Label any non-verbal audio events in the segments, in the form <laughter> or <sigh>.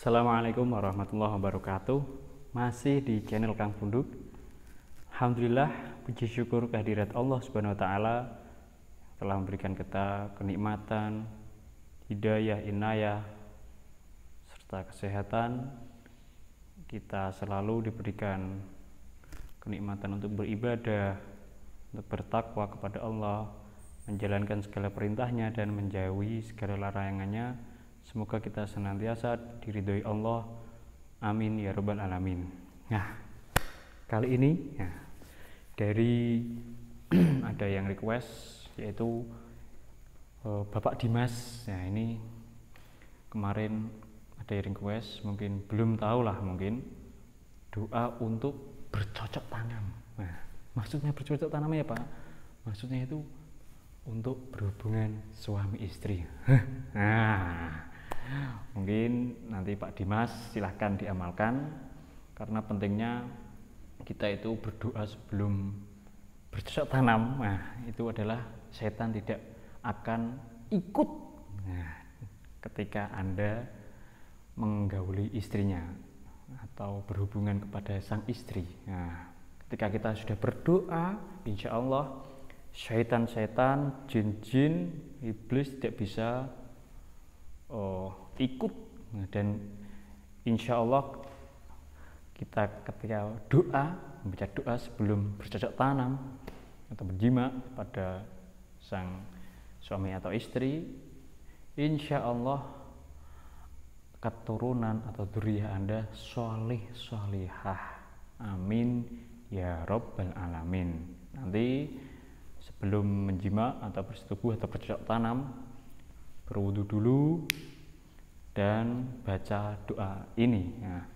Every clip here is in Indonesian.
Assalamualaikum warahmatullahi wabarakatuh Masih di channel Kang Punduk Alhamdulillah puji syukur kehadirat Allah subhanahu wa ta'ala telah memberikan kita kenikmatan hidayah, inayah serta kesehatan kita selalu diberikan kenikmatan untuk beribadah untuk bertakwa kepada Allah menjalankan segala perintahnya dan menjauhi segala larangannya Semoga kita senantiasa diridhoi Allah. Amin ya Rabbal alamin. Nah, kali ini ya, dari <clears throat> ada yang request yaitu uh, Bapak Dimas. Nah, ini kemarin ada yang request mungkin belum tahu lah mungkin doa untuk bercocok tanam. Nah, maksudnya bercocok tanam ya, Pak? Maksudnya itu untuk berhubungan suami istri. <laughs> nah, Mungkin nanti Pak Dimas silahkan diamalkan karena pentingnya kita itu berdoa sebelum bercocok tanam. Nah, itu adalah setan tidak akan ikut nah, ketika Anda menggauli istrinya atau berhubungan kepada sang istri. Nah, ketika kita sudah berdoa, insya Allah setan-setan jin-jin, iblis tidak bisa uh, ikut dan insya Allah kita ketika doa membaca doa sebelum bercocok tanam atau berjima pada sang suami atau istri insya Allah keturunan atau duriah anda sholih sholihah, amin ya robbal alamin nanti sebelum menjima atau bersetubuh atau bercocok tanam berwudu dulu dan baca doa ini. Nah,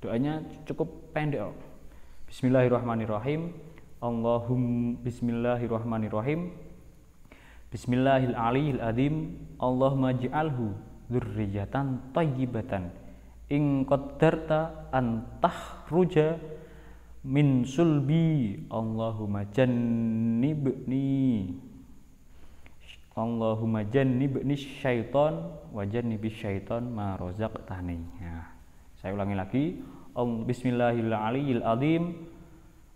doanya cukup pendek. Bismillahirrahmanirrahim. Allahum Bismillahirrahmanirrahim. Bismillahil Alihil Adim Allahumma ja'alhu dzurriyyatan thayyibatan. ing qaddarta antah ruja min sulbi Allahumma jannibni Allahumma jannibni syaiton wa jannibi syaiton ma razaqtani. Nah, saya ulangi lagi. Bismillahirrahmanirrahim.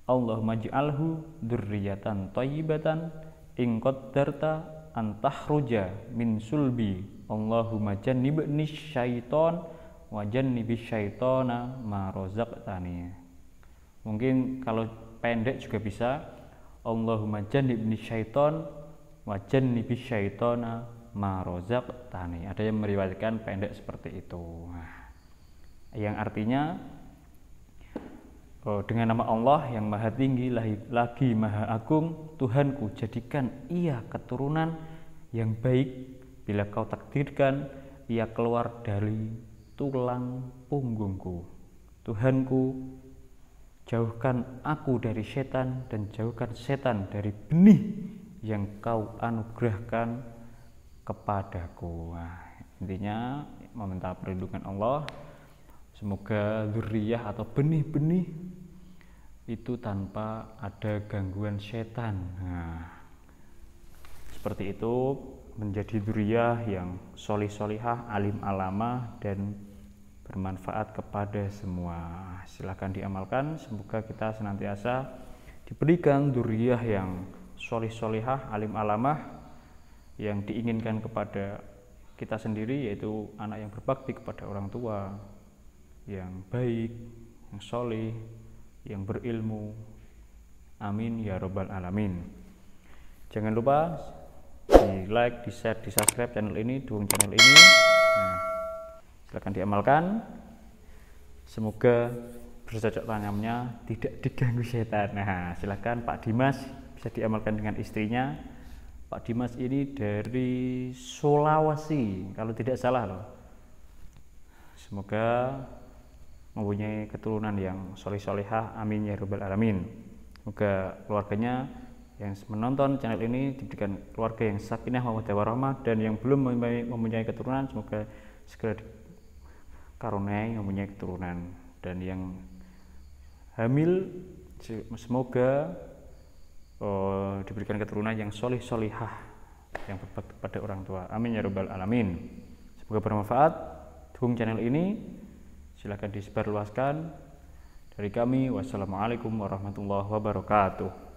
Allahumma ij'alhu dzurriyatan thayyibatan in qaddarta an tahruja min sulbi. Allahumma jannibni syaiton wa jannibi syaitona ma razaqtani. Mungkin kalau pendek juga bisa Allahumma jannibni syaiton wajan nibi syaitona marozak tani ada yang meriwayatkan pendek seperti itu nah, yang artinya oh, dengan nama Allah yang maha tinggi lagi, lagi maha agung Tuhanku jadikan ia keturunan yang baik bila kau takdirkan ia keluar dari tulang punggungku Tuhanku jauhkan aku dari setan dan jauhkan setan dari benih yang kau anugerahkan kepadaku nah, intinya meminta perlindungan Allah semoga zuriyah atau benih-benih itu tanpa ada gangguan setan nah, seperti itu menjadi zuriyah yang solih solihah alim alama dan bermanfaat kepada semua silahkan diamalkan semoga kita senantiasa diberikan zuriyah yang solih solihah alim alamah yang diinginkan kepada kita sendiri yaitu anak yang berbakti kepada orang tua yang baik yang solih yang berilmu amin ya robbal alamin jangan lupa di like di share di subscribe channel ini dukung channel ini nah, silahkan diamalkan semoga bercocok tanamnya tidak diganggu setan nah silahkan Pak Dimas bisa diamalkan dengan istrinya. Pak Dimas ini dari Sulawesi, kalau tidak salah loh. Semoga mempunyai keturunan yang soleh solehah, amin ya rabbal alamin. Semoga keluarganya yang menonton channel ini diberikan keluarga yang sakinah mawaddah warahmah dan yang belum mempunyai keturunan semoga segera dikaruniai mempunyai keturunan dan yang hamil semoga Eh, diberikan keturunan yang solih solihah yang berbakti kepada orang tua. Amin ya robbal alamin. Semoga bermanfaat. Dukung channel ini. Silahkan disebarluaskan. Dari kami, wassalamualaikum warahmatullahi wabarakatuh.